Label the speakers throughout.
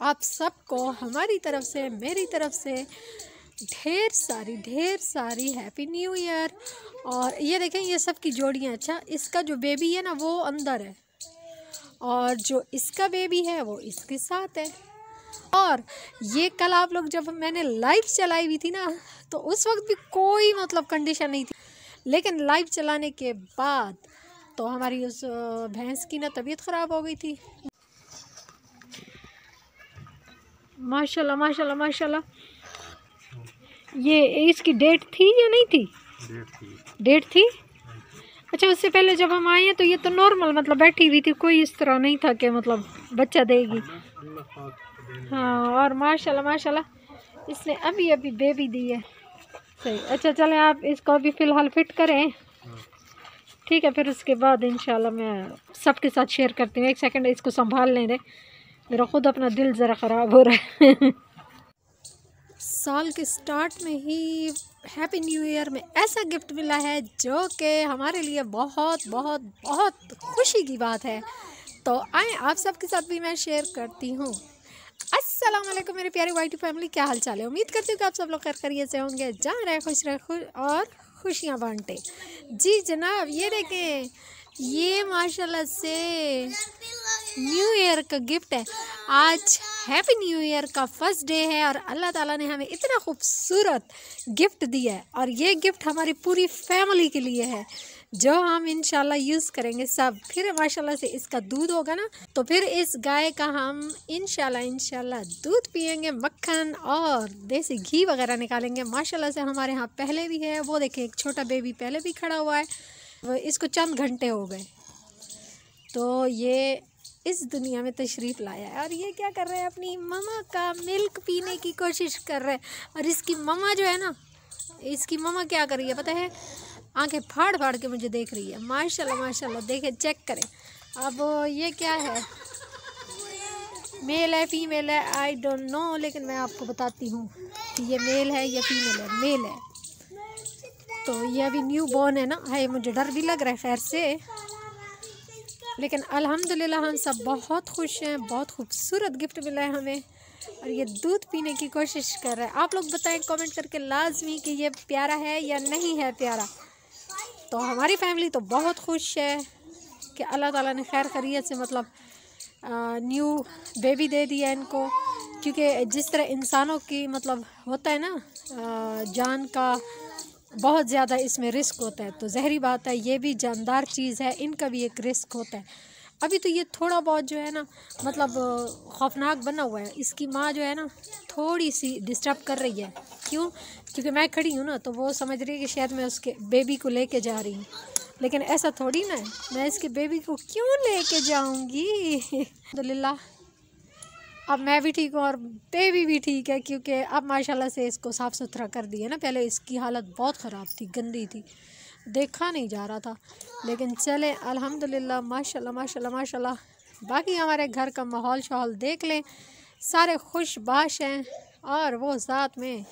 Speaker 1: आप सबको हमारी तरफ से मेरी तरफ से ढेर सारी ढेर सारी हैप्पी न्यू ईयर और ये देखें ये सब की जोड़ियाँ अच्छा इसका जो बेबी है ना वो अंदर है और जो इसका बेबी है वो इसके साथ है और ये कल आप लोग जब मैंने लाइव चलाई हुई थी ना तो उस वक्त भी कोई मतलब कंडीशन नहीं थी लेकिन लाइव चलाने के बाद तो हमारी उस भैंस की ना तबीयत ख़राब हो गई थी माशाल्लाह माशाल्लाह माशाल्लाह ये इसकी डेट थी या नहीं थी डेट थी थी अच्छा उससे पहले जब हम आए हैं तो ये तो नॉर्मल मतलब बैठी हुई थी कोई इस तरह नहीं था कि मतलब बच्चा देगी हाँ और माशाल्लाह माशाल्लाह इसने अभी अभी बेबी दी है सही अच्छा चलें आप इसको अभी फ़िलहाल फिट करें ठीक है फिर उसके बाद इंशाल्लाह मैं सबके साथ शेयर करती हूँ एक सेकंड इसको संभाल लें दे मेरा ख़ुद अपना दिल ज़रा ख़राब हो रहा है साल के स्टार्ट में ही हैप्पी न्यू ईयर में ऐसा गिफ्ट मिला है जो कि हमारे लिए बहुत बहुत बहुत खुशी की बात है तो आए आप सब के साथ भी मैं शेयर करती हूँ अस्सलाम वालेकुम मेरे प्यारे वाइटी फैमिली क्या हाल चाल है उम्मीद करती हूँ कि आप सब लोग खैर करिए से होंगे जा रहे खुश रहे खुश और खुशियाँ बांटें जी जनाब ये देखें ये माशाल्लाह से न्यू ईयर का गिफ्ट है आज हैप्पी न्यू ईयर का फर्स्ट डे है और अल्लाह ताला ने हमें इतना खूबसूरत गिफ्ट दिया है और ये गिफ्ट हमारी पूरी फैमिली के लिए है जो हम इनशाला यूज़ करेंगे सब फिर माशाल्लाह से इसका दूध होगा ना तो फिर इस गाय का हम इनशाला इनशाला दूध पियेंगे मक्खन और देसी घी वगैरह निकालेंगे माशाल्लाह से हमारे यहाँ पहले भी है वो देखें एक छोटा बेबी पहले भी खड़ा हुआ है इसको चंद घंटे हो गए तो ये इस दुनिया में तशरीफ़ लाया है और ये क्या कर रहे हैं अपनी ममा का मिल्क पीने की कोशिश कर रहे हैं और इसकी ममा जो है ना इसकी ममा क्या कर रही है पता है आंखें फाड़ फाड़ के मुझे देख रही है माशाल्लाह माशाल्लाह देखें चेक करें अब ये क्या है मेल है फीमेल है आई डोंट नो लेकिन मैं आपको बताती हूँ कि ये मेल है या फीमेल है मेल है तो ये अभी न्यू बॉर्न है ना हाई मुझे डर भी लग रहा है खैर से लेकिन अल्हम्दुलिल्लाह हम सब बहुत खुश हैं बहुत खूबसूरत गिफ्ट मिला है हमें और ये दूध पीने की कोशिश कर रहा है आप लोग बताएं कमेंट करके लाजमी कि ये प्यारा है या नहीं है प्यारा तो हमारी फैमिली तो बहुत खुश है कि अल्लाह ताला ने खैर खरीत से मतलब न्यू बेबी दे दिया इनको क्योंकि जिस तरह इंसानों की मतलब होता है ना जान का बहुत ज़्यादा इसमें रिस्क होता है तो जहरी बात है ये भी जानदार चीज़ है इनका भी एक रिस्क होता है अभी तो ये थोड़ा बहुत जो है ना मतलब खौफनाक बना हुआ है इसकी माँ जो है ना थोड़ी सी डिस्टर्ब कर रही है क्यों क्योंकि मैं खड़ी हूँ ना तो वो समझ रही है कि शायद मैं उसके बेबी को लेके जा रही हूँ लेकिन ऐसा थोड़ी ना है मैं इसके बेबी को क्यों लेके जाऊँगी अलहमदिल्ला अब मैं भी ठीक हूँ और बेबी भी ठीक है क्योंकि अब माशाल्लाह से इसको साफ़ सुथरा कर दिया ना पहले इसकी हालत बहुत ख़राब थी गंदी थी देखा नहीं जा रहा था लेकिन चले अल्हम्दुलिल्लाह माशाल्लाह माशाल्लाह माशाल्लाह बाकी हमारे घर का माहौल शाहौल देख लें सारे खुशबाश हैं और वो साथ में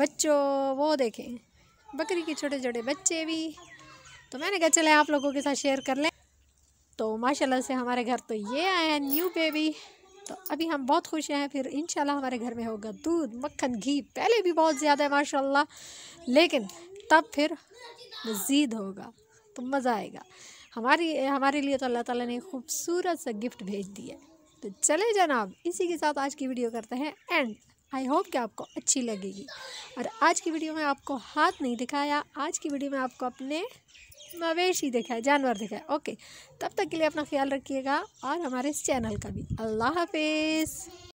Speaker 1: बच्चों वो देखें बकरी के छोटे छोटे बच्चे भी तो मैंने कहा चले आप लोगों के साथ शेयर कर लें तो माशाल्लाह से हमारे घर तो ये आए हैं न्यू बेबी तो अभी हम बहुत खुश हैं फिर इन हमारे घर में होगा दूध मक्खन घी पहले भी बहुत ज़्यादा है माशा लेकिन तब फिर मज़ीद होगा तो मज़ा आएगा हमारी हमारे लिए तो अल्लाह ताला ने खूबसूरत सा गिफ्ट भेज दिया तो चले जनाब इसी के साथ आज की वीडियो करते हैं एंड आई होप कि आपको अच्छी लगेगी और आज की वीडियो में आपको हाथ नहीं दिखाया आज की वीडियो में आपको अपने मवेशी दिखाया जानवर दिखाया ओके तब तक के लिए अपना ख्याल रखिएगा और हमारे इस चैनल का भी अल्लाह हाफिज़